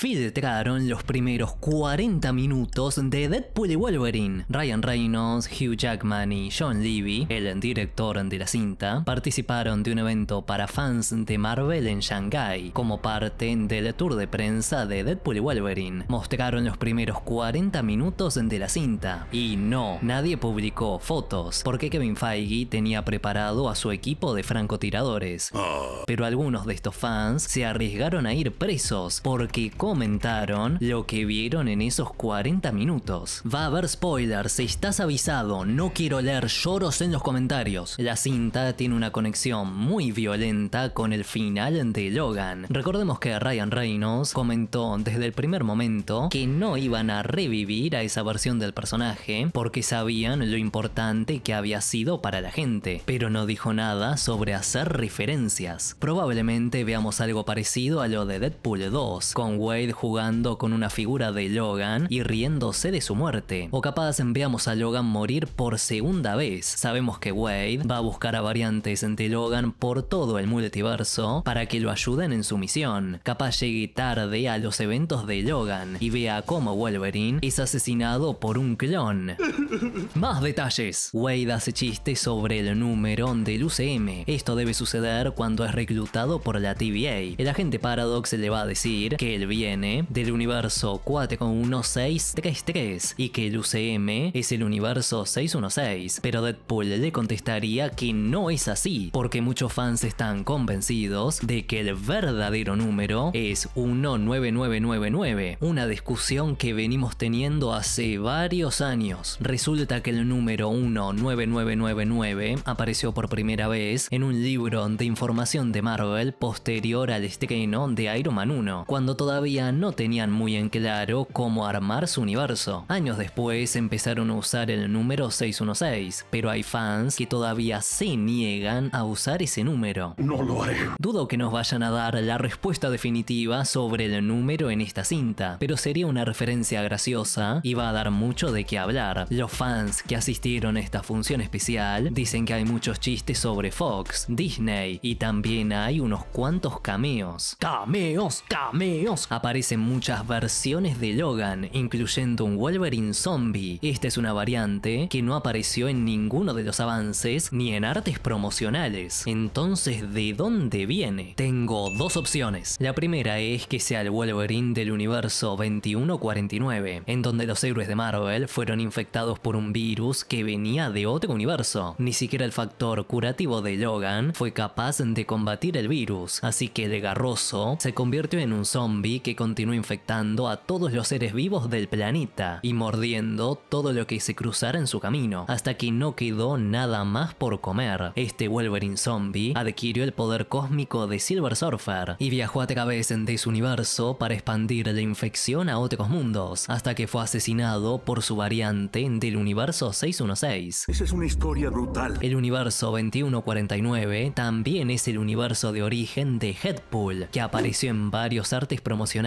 filtraron los primeros 40 minutos de Deadpool y Wolverine. Ryan Reynolds, Hugh Jackman y John Levy, el director de la cinta, participaron de un evento para fans de Marvel en Shanghai como parte del tour de prensa de Deadpool y Wolverine. Mostraron los primeros 40 minutos de la cinta y no, nadie publicó fotos porque Kevin Feige tenía preparado a su equipo de francotiradores. Ah. Pero algunos de estos fans se arriesgaron a ir presos porque con comentaron lo que vieron en esos 40 minutos. Va a haber spoilers, estás avisado, no quiero leer lloros en los comentarios. La cinta tiene una conexión muy violenta con el final de Logan. Recordemos que Ryan Reynolds comentó desde el primer momento que no iban a revivir a esa versión del personaje porque sabían lo importante que había sido para la gente, pero no dijo nada sobre hacer referencias. Probablemente veamos algo parecido a lo de Deadpool 2, con jugando con una figura de Logan y riéndose de su muerte. O capaz enviamos a Logan morir por segunda vez. Sabemos que Wade va a buscar a variantes entre Logan por todo el multiverso para que lo ayuden en su misión. Capaz llegue tarde a los eventos de Logan y vea cómo Wolverine es asesinado por un clon. Más detalles. Wade hace chistes sobre el número del UCM. Esto debe suceder cuando es reclutado por la TVA. El agente Paradox le va a decir que el bien del universo 41633 y que el UCM es el universo 616, pero Deadpool le contestaría que no es así, porque muchos fans están convencidos de que el verdadero número es 19999, una discusión que venimos teniendo hace varios años. Resulta que el número 19999 apareció por primera vez en un libro de información de Marvel posterior al estreno de Iron Man 1, cuando todavía no tenían muy en claro cómo armar su universo. Años después empezaron a usar el número 616, pero hay fans que todavía se niegan a usar ese número. No lo haré. Dudo que nos vayan a dar la respuesta definitiva sobre el número en esta cinta, pero sería una referencia graciosa y va a dar mucho de qué hablar. Los fans que asistieron a esta función especial dicen que hay muchos chistes sobre Fox, Disney y también hay unos cuantos cameos. Cameos, cameos. Aparecen muchas versiones de Logan, incluyendo un Wolverine zombie. Esta es una variante que no apareció en ninguno de los avances ni en artes promocionales. Entonces, ¿de dónde viene? Tengo dos opciones. La primera es que sea el Wolverine del universo 2149, en donde los héroes de Marvel fueron infectados por un virus que venía de otro universo. Ni siquiera el factor curativo de Logan fue capaz de combatir el virus, así que el garroso se convirtió en un zombie que continuó infectando a todos los seres vivos del planeta y mordiendo todo lo que se cruzara en su camino, hasta que no quedó nada más por comer. Este Wolverine zombie adquirió el poder cósmico de Silver Surfer y viajó a través de su universo para expandir la infección a otros mundos, hasta que fue asesinado por su variante del universo 616. Esa es una historia brutal. El universo 2149 también es el universo de origen de Headpool, que apareció en varios artes promocionales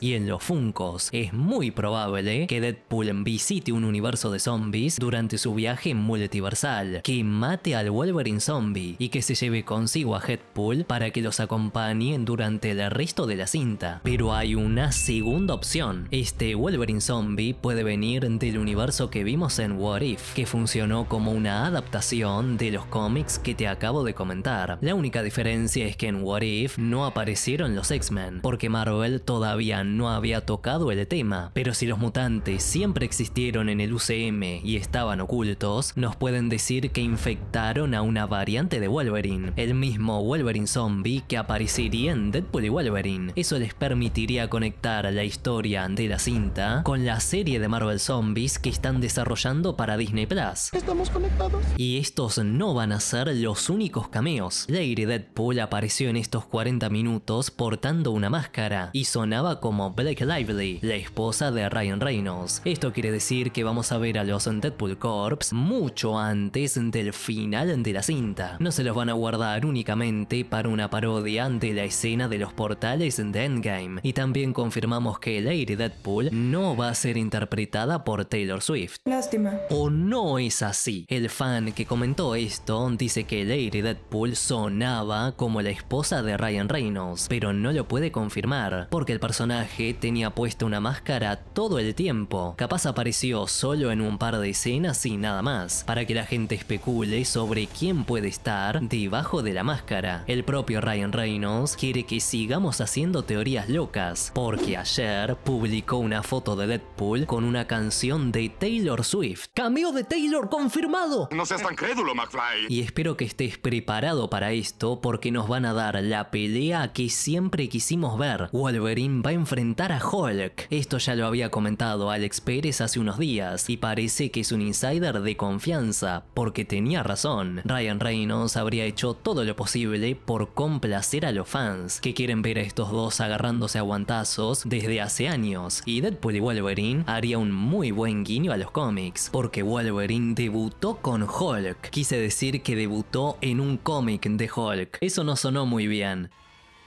y en los Funcos. Es muy probable que Deadpool visite un universo de zombies durante su viaje multiversal, que mate al Wolverine zombie y que se lleve consigo a Headpool para que los acompañen durante el resto de la cinta. Pero hay una segunda opción. Este Wolverine zombie puede venir del universo que vimos en What If, que funcionó como una adaptación de los cómics que te acabo de comentar. La única diferencia es que en What If no aparecieron los X-Men, porque Marvel todavía todavía no había tocado el tema, pero si los mutantes siempre existieron en el UCM y estaban ocultos, nos pueden decir que infectaron a una variante de Wolverine, el mismo Wolverine zombie que aparecería en Deadpool y Wolverine. Eso les permitiría conectar la historia de la cinta con la serie de Marvel Zombies que están desarrollando para Disney Plus. Estamos conectados. Y estos no van a ser los únicos cameos. Lady Deadpool apareció en estos 40 minutos portando una máscara, son sonaba como Blake Lively, la esposa de Ryan Reynolds. Esto quiere decir que vamos a ver a los Deadpool Corps mucho antes del final de la cinta. No se los van a guardar únicamente para una parodia ante la escena de los portales de Endgame. Y también confirmamos que Lady Deadpool no va a ser interpretada por Taylor Swift. Lástima. O no es así. El fan que comentó esto dice que Lady Deadpool sonaba como la esposa de Ryan Reynolds, pero no lo puede confirmar, porque personaje tenía puesta una máscara todo el tiempo, capaz apareció solo en un par de escenas y nada más, para que la gente especule sobre quién puede estar debajo de la máscara. El propio Ryan Reynolds quiere que sigamos haciendo teorías locas, porque ayer publicó una foto de Deadpool con una canción de Taylor Swift. ¡Cameo de Taylor confirmado! No seas tan crédulo, McFly. Y espero que estés preparado para esto, porque nos van a dar la pelea que siempre quisimos ver. Wolverine va a enfrentar a Hulk. Esto ya lo había comentado Alex Pérez hace unos días y parece que es un insider de confianza, porque tenía razón. Ryan Reynolds habría hecho todo lo posible por complacer a los fans, que quieren ver a estos dos agarrándose a guantazos desde hace años, y Deadpool y Wolverine haría un muy buen guiño a los cómics, porque Wolverine debutó con Hulk. Quise decir que debutó en un cómic de Hulk. Eso no sonó muy bien,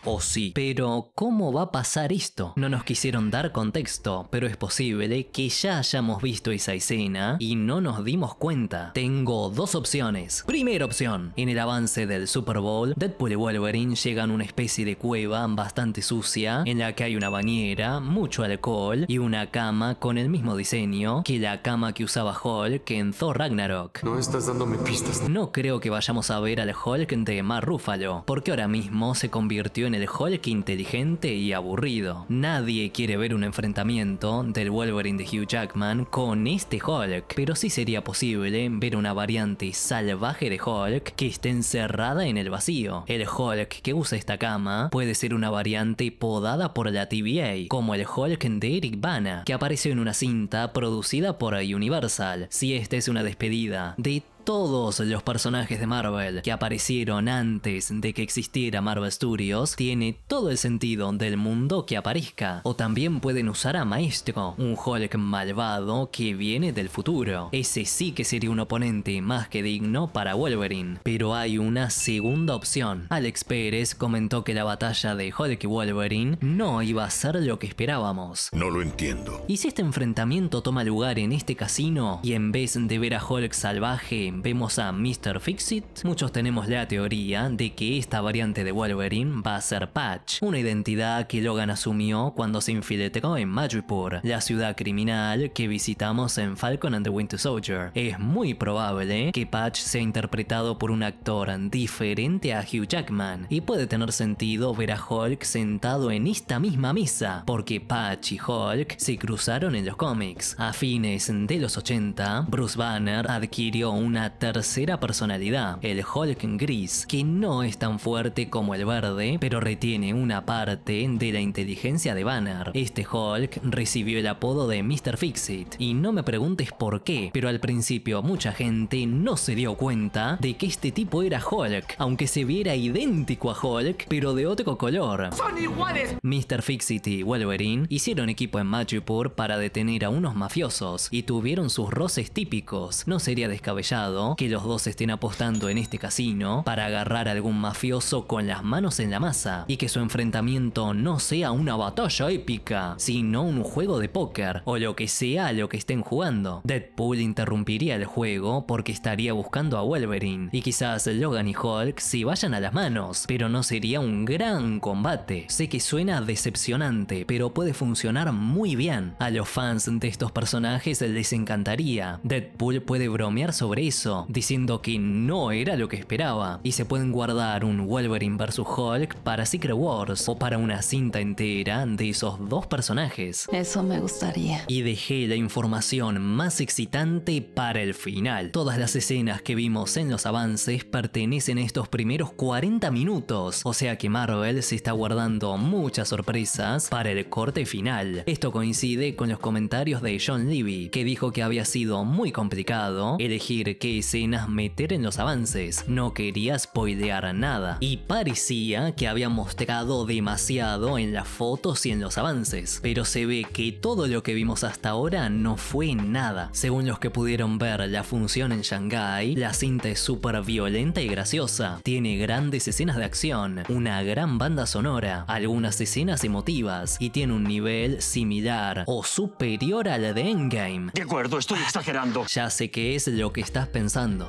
o sí. Pero, ¿cómo va a pasar esto? No nos quisieron dar contexto, pero es posible que ya hayamos visto esa escena y no nos dimos cuenta. Tengo dos opciones. Primera opción, en el avance del Super Bowl, Deadpool y Wolverine llegan a una especie de cueva bastante sucia, en la que hay una bañera, mucho alcohol y una cama con el mismo diseño que la cama que usaba Hulk en Thor Ragnarok. No estás dándome pistas. No creo que vayamos a ver al Hulk de Mar Ruffalo, porque ahora mismo se convirtió el Hulk inteligente y aburrido. Nadie quiere ver un enfrentamiento del Wolverine de Hugh Jackman con este Hulk, pero sí sería posible ver una variante salvaje de Hulk que esté encerrada en el vacío. El Hulk que usa esta cama puede ser una variante podada por la TVA, como el Hulk de Eric Bana, que apareció en una cinta producida por Universal. Si esta es una despedida de todos los personajes de Marvel que aparecieron antes de que existiera Marvel Studios, tiene todo el sentido del mundo que aparezca. O también pueden usar a Maestro, un Hulk malvado que viene del futuro. Ese sí que sería un oponente más que digno para Wolverine. Pero hay una segunda opción. Alex Pérez comentó que la batalla de Hulk y Wolverine no iba a ser lo que esperábamos. No lo entiendo. ¿Y si este enfrentamiento toma lugar en este casino y en vez de ver a Hulk salvaje, vemos a Mr. Fixit, muchos tenemos la teoría de que esta variante de Wolverine va a ser Patch, una identidad que Logan asumió cuando se infiltró en Madripoor, la ciudad criminal que visitamos en Falcon and the Winter Soldier. Es muy probable que Patch sea interpretado por un actor diferente a Hugh Jackman, y puede tener sentido ver a Hulk sentado en esta misma mesa, porque Patch y Hulk se cruzaron en los cómics. A fines de los 80, Bruce Banner adquirió una tercera personalidad, el Hulk gris, que no es tan fuerte como el verde, pero retiene una parte de la inteligencia de Banner. Este Hulk recibió el apodo de Mr. Fixit, y no me preguntes por qué, pero al principio mucha gente no se dio cuenta de que este tipo era Hulk, aunque se viera idéntico a Hulk, pero de otro color. ¡Son iguales! Mr. Fixit y Wolverine hicieron equipo en Madripoor para detener a unos mafiosos, y tuvieron sus roces típicos. No sería descabellado que los dos estén apostando en este casino para agarrar a algún mafioso con las manos en la masa y que su enfrentamiento no sea una batalla épica, sino un juego de póker o lo que sea lo que estén jugando. Deadpool interrumpiría el juego porque estaría buscando a Wolverine y quizás Logan y Hulk se vayan a las manos, pero no sería un gran combate. Sé que suena decepcionante, pero puede funcionar muy bien. A los fans de estos personajes les encantaría. Deadpool puede bromear sobre eso diciendo que no era lo que esperaba, y se pueden guardar un Wolverine vs Hulk para Secret Wars o para una cinta entera de esos dos personajes. Eso me gustaría. Y dejé la información más excitante para el final. Todas las escenas que vimos en los avances pertenecen a estos primeros 40 minutos, o sea que Marvel se está guardando muchas sorpresas para el corte final. Esto coincide con los comentarios de John Levy, que dijo que había sido muy complicado elegir que escenas meter en los avances. No quería spoilear nada y parecía que había mostrado demasiado en las fotos y en los avances, pero se ve que todo lo que vimos hasta ahora no fue nada. Según los que pudieron ver la función en Shanghai, la cinta es súper violenta y graciosa. Tiene grandes escenas de acción, una gran banda sonora, algunas escenas emotivas y tiene un nivel similar o superior al de Endgame. De acuerdo, estoy exagerando. Ya sé que es lo que estás pensando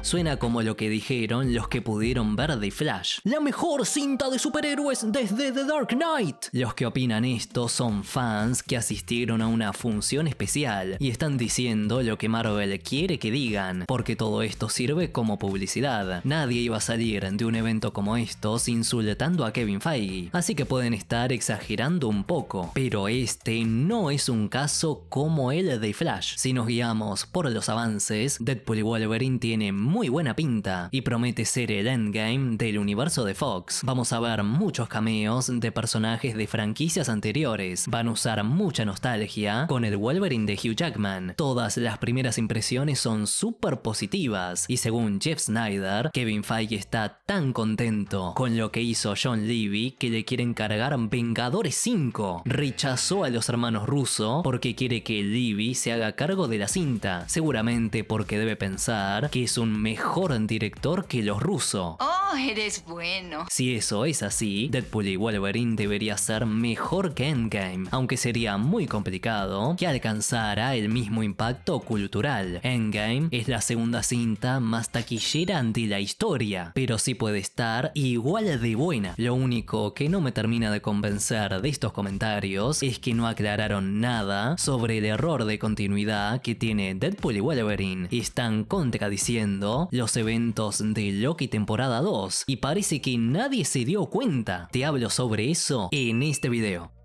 Suena como lo que dijeron los que pudieron ver The Flash. La mejor cinta de superhéroes desde The Dark Knight. Los que opinan esto son fans que asistieron a una función especial y están diciendo lo que Marvel quiere que digan, porque todo esto sirve como publicidad. Nadie iba a salir de un evento como estos insultando a Kevin Feige, así que pueden estar exagerando un poco, pero este no es un caso como el de Flash. Si nos guiamos por los avances, Deadpool y Wolverine tiene muy buena pinta y promete ser el endgame del universo de Fox. Vamos a ver muchos cameos de personajes de franquicias anteriores, van a usar mucha nostalgia con el Wolverine de Hugh Jackman. Todas las primeras impresiones son súper positivas y según Jeff Snyder, Kevin Feige está tan contento con lo que hizo John Levy que le quieren cargar Vengadores 5. Rechazó a los hermanos Russo porque quiere que Levy se haga cargo de la cinta, seguramente porque debe pensar que es un mejor director que los rusos. ¡Oh, eres bueno! Si eso es así, Deadpool y Wolverine debería ser mejor que Endgame, aunque sería muy complicado que alcanzara el mismo impacto cultural. Endgame es la segunda cinta más taquillera de la historia, pero sí puede estar igual de buena. Lo único que no me termina de convencer de estos comentarios es que no aclararon nada sobre el error de continuidad que tiene Deadpool y Wolverine. Están contradiciendo diciendo los eventos de Loki temporada 2 y parece que nadie se dio cuenta. Te hablo sobre eso en este video.